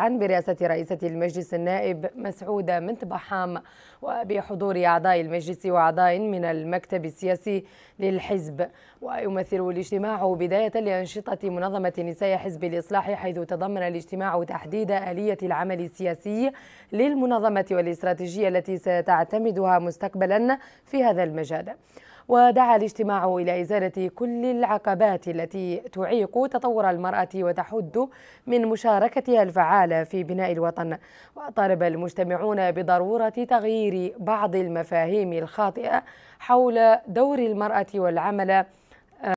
عن برئاسة رئيسة المجلس النائب مسعودة منتبحام وبحضور أعضاء المجلس وأعضاء من المكتب السياسي للحزب ويمثل الاجتماع بداية لأنشطة منظمة نساء حزب الإصلاح حيث تضمن الاجتماع تحديد آلية العمل السياسي للمنظمة والاستراتيجية التي ستعتمدها مستقبلا في هذا المجال ودعا الاجتماع إلى إزالة كل العقبات التي تعيق تطور المرأة وتحد من مشاركتها الفعالة في بناء الوطن وطالب المجتمعون بضرورة تغيير بعض المفاهيم الخاطئة حول دور المرأة والعمل